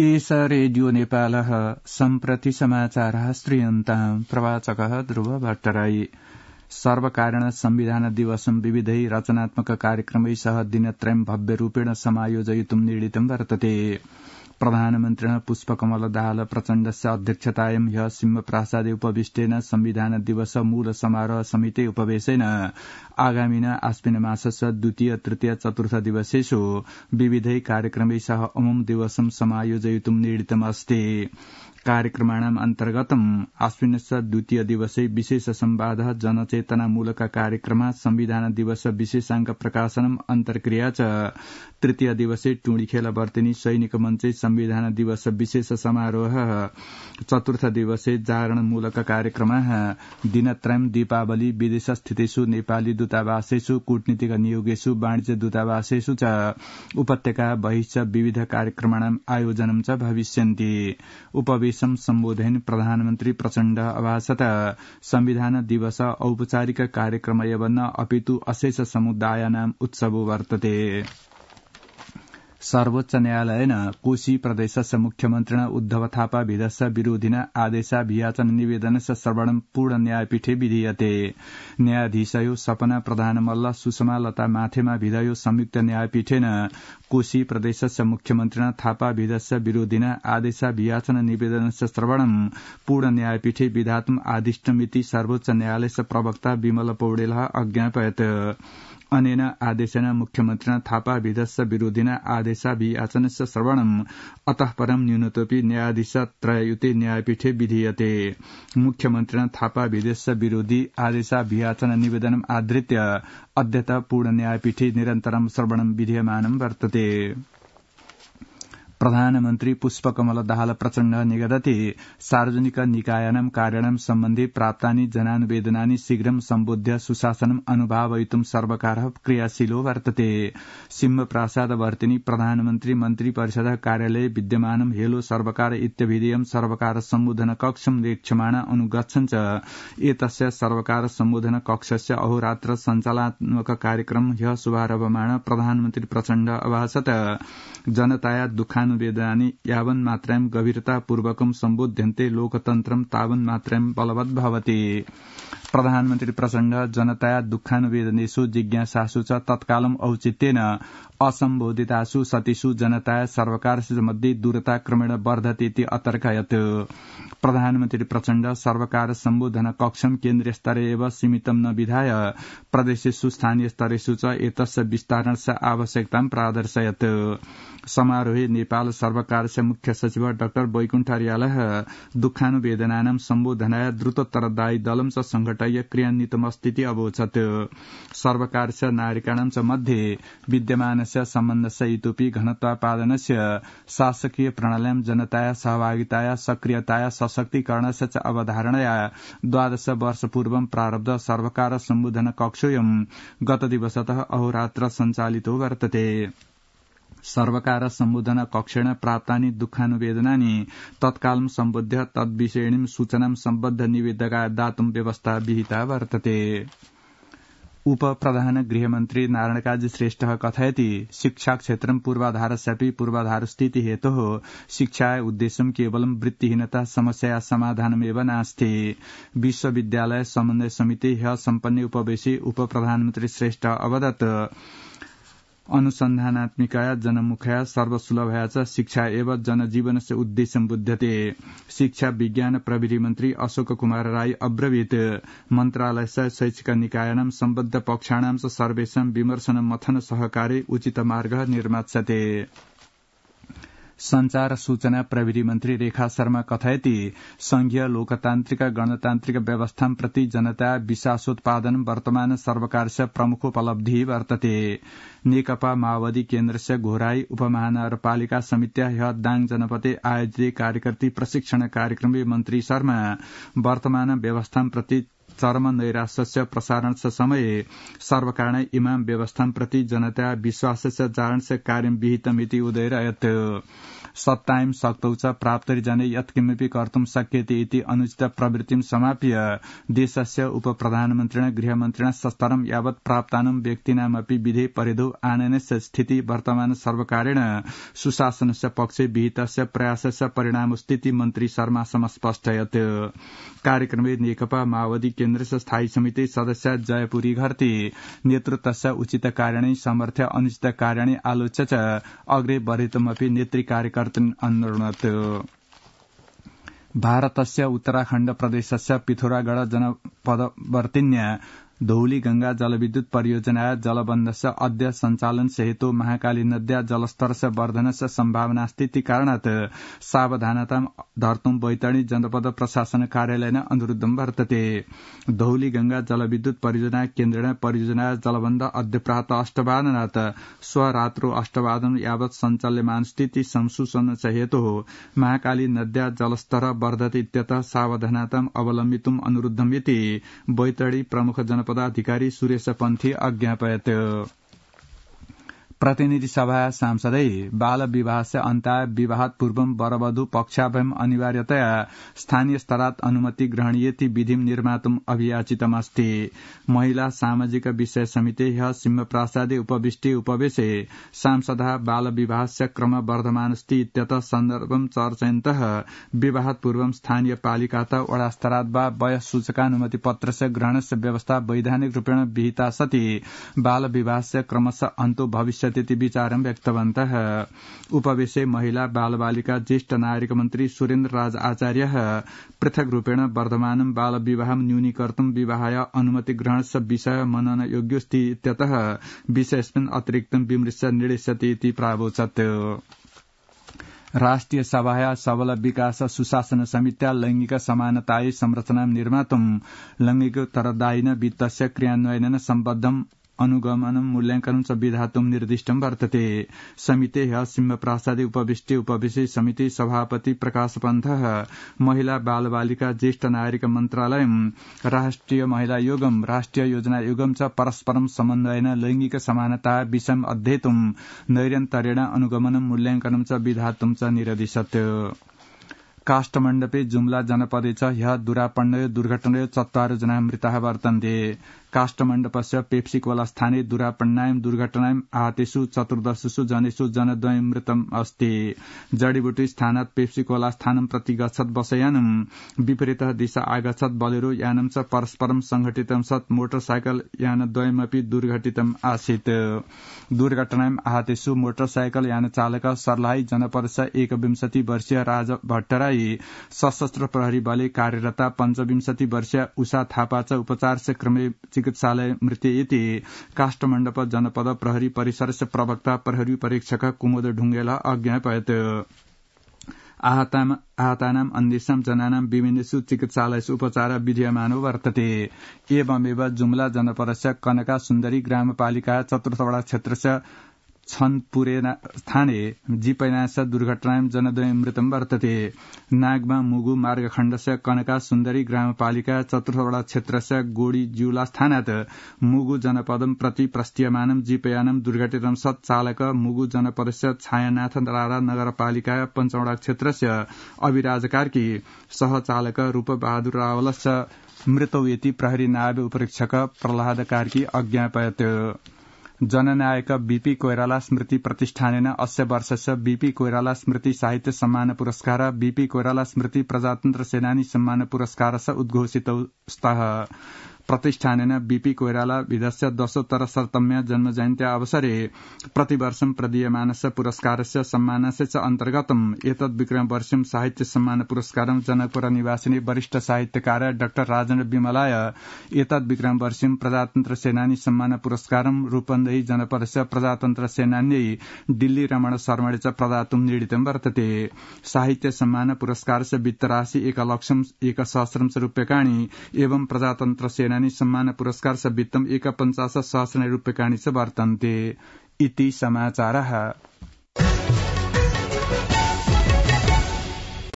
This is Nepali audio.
एसा रेडियो नेपालः सम्प्रति समाचार श्रीयन्ताः प्रवाचकः ध्रुव भट्टराई सर्वकारण संविधान दिवसं विविधै रचनात्मक कार्यक्रमै सह भव्य भव्यरूपेण समायोजयितुं निर्णितं वर्तते प्रधानमन्त्री पुष्पकमल दाहाल प्रचण्डस्य अध्यक्षतायां ह्य सिंहप्रासादे उपविष्टेन संविधान दिवस मूल समारोह समिति उपवेशेन आगामिन आश्विन मासस्य द्वितीय तृतीय चतुर्थ दिवसेष् विविधै कार्यक्रमै सह अमुम दिवसं समायोजयित् निर्णितमस्ति कार्यक्रमाणाम् अन्तर्गत आश्विनस्य द्वितीय दिवसे विशेष संवाद जनचेतनामूलक कार्यक्रम संविधान दिवस विशेषाङ्क प्रकाशनम अन्तर्क्रिया च तृतीय दिवसे वर्तिनी सैनिक मञ्चे संविधान दिवस विशेष समारोह चतुर्थ दिवसे जागरणमूलक कार्यक्रम दिनत्रयम दीपावली विदेशस्थितेषु नेपाली दूतावासेषु कूटनीतिक नियोगेषु वाणिज्य दूतावासेषु च उपत्यका बहिश्च विविध कार्यक्रम आयोजनम च भविष्यन्ति कार्यक्रमैसम सम्बोधन प्रधानमन्त्री प्रचण्ड आवासत संविधान दिवस औपचारिक कार्यक्रम अपितु अशेष नाम उत्सव वर्तते सर्वोच्च ಸರ್ವೋಚ್ಚ ನ್ಯಾಯಾಲಯನ उद्धव थापा ಮುಖ್ಯಮಂತ್ರಿಣ ಉದ್ದವ ಥಾಪಾ भेदस्य विरोधिन श्रवण पूर्ण न्यायपीठे पूर्णन्यायपीठे विधीयते न्यायाधीशयो सपना मल्ल सुषमा लता माथेमा विधयो संयुक्त न्यायपीठेन कोशी प्रदेश मुख्यमन्त्री थापा भेदस्य विरोधिन निवेदन निवेदनस्य पूर्ण न्यायपीठे विधात्म आदिष्टमिति सर्वोच्च न्यायालय प्रवक्ता विमल पौडेल अज्ञापयत अनेन आदेशेन मुख्यमन्त्रिणा थापाविधस्य विरोधिन आदेशाभियाचनस्य श्रवणम् अतः परं न्यायाधीश त्रययुते न्यायपीठे विधीयते मुख्यमन्त्रिणा थापाविधस्य विरोधि आदेशाभियाचन निवेदनम् आधृत्य अद्यत न्यायपीठे निरन्तरं श्रवणं विधीयमानं वर्तते प्रधानमन्त्री पुष्पकमल दाहाल प्रचण्ड निगदति सार्वजनिक निकायनम् कार्याणां सम्बन्धि प्राप्तानि जनानुवेदनानि शीघ्रम् सम्बोध्य सुशासनम् अनुभावयितुं सर्वकार क्रियाशीलो वर्तते वर्तिनी प्रधानमन्त्री मन्त्री परिषद कार्यालय विद्यमानम् हेलो सर्वकार इत्यभिधेयं सर्वकार सम्बोधन कक्षम् लेख्यमाण अनुगच्छन् एतस्य सर्वकार सम्बोधन कक्षस्य अहोरात्र संचालनात्मक कार्यक्रम ह्य शुभारम्भमाण प्रधानमन्त्री प्रचण्ड अभाषत जनताया दुखान वेदानि यावन् मात्राम् गभीरतापूर्वकम् सम्बोध्यन्ते लोकतन्त्रम् तावन् मात्राम् बलवत् भवति प्रधानमन्त्री प्रसंग जनता दुःखानुवेदनेषु जिज्ञासासु च तत्कालम् औचित्येन जनता ಸತಿಸು ಜನತಾ दूरता क्रमेण ಕ್ರಮೇಣ इति अतर्कयत प्रधानमन्त्री प्रचण्ड सर्वकार सम्बोधन कक्षम केन्द्रीय स्तरे एव सीमितम न विधाय प्रदेशेषु स्थानीय स्तरेषु च एतस्य विस्तारणस्य आवश्यकता प्रादर्शयत् समारोहे नेपाल सर्वकारस्य मुख्य सचिव डाक्टर वैकुण्ठ रियालः दुःखानुवेदनानां सम्बोधनाय द्रुततरदायि दलं च संघटय क्रियान्वितमस्थिति अवोचत सर्वकारस्य नागरिकाणां च मध्ये विद्यमान सम्बन्ध सहितोपी घनत्व पादन शासकीय प्रणाली जनताया सहभागिताया सक्रियताया सशक्तिकरण च अवधारणया द्वादश पूर्व प्रारब्ध सर्वकार सम्बोधन कक्षोऽयं गतदिवसत अहोरात्र सञ्चालितो वर्तते सर्वकार सम्बोधन कक्षेण प्राप्तानि दुःखानुवेदनानि तत्कालं सम्बोध्य तद्विषयिणीं सूचनां सम्बद्ध निवेदका दातुं व्यवस्था विहिता वर्तते उप प्रधान गृहमन्त्री नारायणकाज श्रेष्ठ कथयति पूर्वाधार स्थिति पूर्वाधारस्थिति हो शिक्षा उद्देश्य केवल वृत्तिहीनता समस्या समाधानमेव नास्ति विश्वविद्यालय समन्वय समिति ह्य उपवेशी उप प्रधानमन्त्री श्रेष्ठ अवदत अनुसन्धानात्मिकया जनमुखया सर्वसुलभयाच शिक्षा एव जनजीवनस्य उद्देश्य बुद्धते। शिक्षा विज्ञान प्रविधि मन्त्री अशोक कुमार राई अब्रवीत् मन्त्रालयस्य शैक्षिक निकायनाम सम्बद्ध पक्षाणां च सर्वेषां विमर्शन मथन सहकारे उचित मार्ग निर्माच्यते संचार सूचना प्रविधि मन्त्री रेखा शर्मा कथयति संघीय लोकतान्त्रिक गणतान्त्रिक व्यवस्थाप्रति जनता विश्वासोत्पादन वर्तमान सर्वकारस्य उपलब्धि वर्तते नेकपा माओवादी केन्द्रस्य घोराई उपमहानगरपालिका समिति ह्य दाङ जनपदे आयोजित कार्यकर्ती प्रशिक्षण कार्यक्रमे मन्त्री शर्मा वर्तमान व्यवस्थाप्रति चरम नैराश्य प्रसारण समय सर्वकारण इमाम व्यवस्थाप्रति जनता विश्वास जारण कार्यम विहितमिति सत्तायम सक्तौ प्राप्तरी जने यत्किमपि कर्तुम शक्यते इति अनुचित प्रवृत्ति समाप्य देशस्य उपप्रधानमन्त्रिण गृहमन्त्रिणा सस्तरम यावत् प्राप्तानम व्यक्तिनामपि विधे परिधो आननस्य स्थिति वर्तमान सर्वकारेण सुशासनस्य पक्षे विहितस्य प्रयासस्य परिणामस्थिति मन्त्री शर्मा समस्पष्टयत् कार्यक्रमे नेकपा माओवादी केन्द्रस्य स्थायी समिति सदस्य जयपुरी घर्ती नेतृत्वस्य उचित कार्याणि समर्थ्य अनुचित कार्याणि आलोच्य च अग्रे वर्धितमपि नेत्री कार्यकर्ता भारतराखण्ड प्रदेश पिथुरागढ जनपर्ति धौली गंगा जलविद्युत परियोजना जलबन्दस अध्य सञ्चालन सेहेतु महाकाली नद्या स वर्धनस स्थिति कारणत सावधानता धर्तुम बैतडी जनपद प्रशासन कार्यालयन अनुरूद्ध वर्तते धौली गंगा जलविद्युत परियोजना केन्द्रेण परियोजना जलबन्ध अध्य प्रात अष्टवादनात् स्वरात्रो अष्टवादन स्थिति सञ्चाल्यमानस्थिति संशोषन हो महाकाली नद्या जलस्तर वर्धत इत्यतः सावधानता अवलम्बितुम अनुरूद्धम इति बैतडी प्रमुख जन पदाधिकारी सुरेश पन्थी अज्ञापयत प्रतिनिधि सभा सांसदै बाल विवाहस्य अन्ता विवाहात् पूर्वं वरवधु पक्षाभयम् अनिवार्यतया स्थानीय स्तरात अनुमति ग्रहणीयति विधिं निर्मातुम अभियाचितमस्ति महिला सामाजिक विषय समितेः सिंहप्रासादे उपविष्टि उपवेशे सांसद बाल विवाहस्य क्रम वर्धमानस्ति इत्यत सन्दर्भं चर्चयन्त विवाहात् पूर्वं स्थानीय पालिकातः वडा स्तरात वा वयस सूचकानुमति पत्रस्य ग्रहणस्य व्यवस्था वैधानिक रूपेण विहिता सति बाल विवाहस्य क्रमश अन्तो भविष्य विचार विचारम व्यक्तवन्त उपवेशे महिला बालबालिका ज्येष्ठ नागरिक मन्त्री सुरेन्द्र राज आचार्य पृथग्रूपेण वर्धमानं विवाह अनुमति विवाहाय अनुमतिग्रहणस्य विषय मननयोग्योऽस्ति इत्यतः विषयस्मिन् अतिरिक्तं विमृश निर्दिश्यति इति प्रावोचत् राष्ट्रिय सभाया सबल विकास सुशासन समित्या लैंगिक समानताय संरचना निर्मातुं लैंगिकतरदायिन वित्तस्य क्रियान्वयन सम्बद्धम् अनुगमन मूल्यांकनं च विधातुं निर्दिष्टं वर्तते समिते सिंह सिंहप्रासादे उपविष्टि उपविशे समिति सभापति प्रकाश पन्त महिला बाल बालिका ज्येष्ठ नागरिक मन्त्रालय राष्ट्रिय महिला योगम राष्ट्रिय योजना योगम च परस्परम समन्वयन लैंगिक समानता विषम अध्येतुं नैरन्तरेण अनुगमनं मूल्यांकनं च विधातुं च निरदिशत् काष्ठमण्डप जुम्ला जनपद हय दान्यो दुर्घटन चार जना मृत वर्तन्त काष्ठमण्डपसीलारापन्ना दुर्घटना आहतुदू जन जनद अस्ति जडीबुटी स्थाना पेप्सीकलान प्रति गचत बस विपरीत दिशा आग्रत बलेररो परस्परम संघटिम सत मोटरसाइकल यनदयम दुर्घटितमा आसित दुर्घटना आहत मोटरसाइकल यान चालक सरलाई जनपद एकविंशति वर्षीय राज भट्टराई लाई सशस्त्र प्रहरी बले कार्यरता पंचविंशति वर्ष उषा थापाचा से क्रमे चिकित्सालय मृत्येति काष्ठमण्डप जनपद प्रहरी से प्रवक्ता प्रहरी परीक्षक कुमुद ढुङ्गेला अज्ञापयत् आहतानाम् जनानाम विभिन्न विभिन्नेषु चिकित्सालयेषु उपचार विधीयमानो वर्तते एवमेव जुम्ला जनपदस्य कनका सुन्दरी ग्रामपालिका चतुर्थवडा क्षेत्रस्य छन् पुरेना थाने जीपैनास दुर्घटना जनद्वय मृतम वर्तते नागमा मुगु मार्गखण्डस्य कनका सुन्दरी ग्रामपालिका चतुर्थवटा क्षेत्रस्य गोडी जिउला स्थानात मुगु जनपदम प्रति प्रस्तीयमानं दुर्घटना सत् चालक मुगु जनपदस्य छायानाथ राणा नगरपालिका पञ्चवटा क्षेत्रस्य अविराजकारकी सहचालक रूपबहादुर रावलस्य मृतौ यति प्रहरी नायब उपरीक्षक प्रहलाद कार्की अज्ञापयत जननायक बीपी कोइराला कोइरालामृति प्रतिष्ठान अर्ष्य बीपी कोइराला स्मृति साहित्य सम्मान पुरस्कार बीपी कोइराला स्मृति प्रजातन्त्र सेनानी सम्मान पुरस्कारस उद्घोषित प्रतिष्ठान बीपी कोइराला विदस्य दशोत्तर ദശോത്തര जन्म ജന്മജയന്ത്യ अवसरे प्रतिवर्ष प्रदीयमानस्य पुरस्कारस्य सम्मानस्य च अन्तर्गतम् एतद् विक्रमवर्षिं साहित्य सम्मान पुरस्कारं जनकपुर निवासिनी वरिष्ठ साहित्यकार डाक्टर राजेन्द्र विमलाय एतद् विक्रमवर्षिं प्रजातन्त्र सेनानी सम्मान पुरस्कार रूपन्देही जनपदस्य प्रजातन्त्र सेनान्यै दिल्ली रमण शर्मणे च प्रदातुं वर्तते साहित्य सम्मान पुरस्कारस्य वित्तराशि एकलक्षम् एकसहस्रं च रूप्यकाणि एवं प्रजातन्त्र सेना सम्मान पुरस् इति समाचार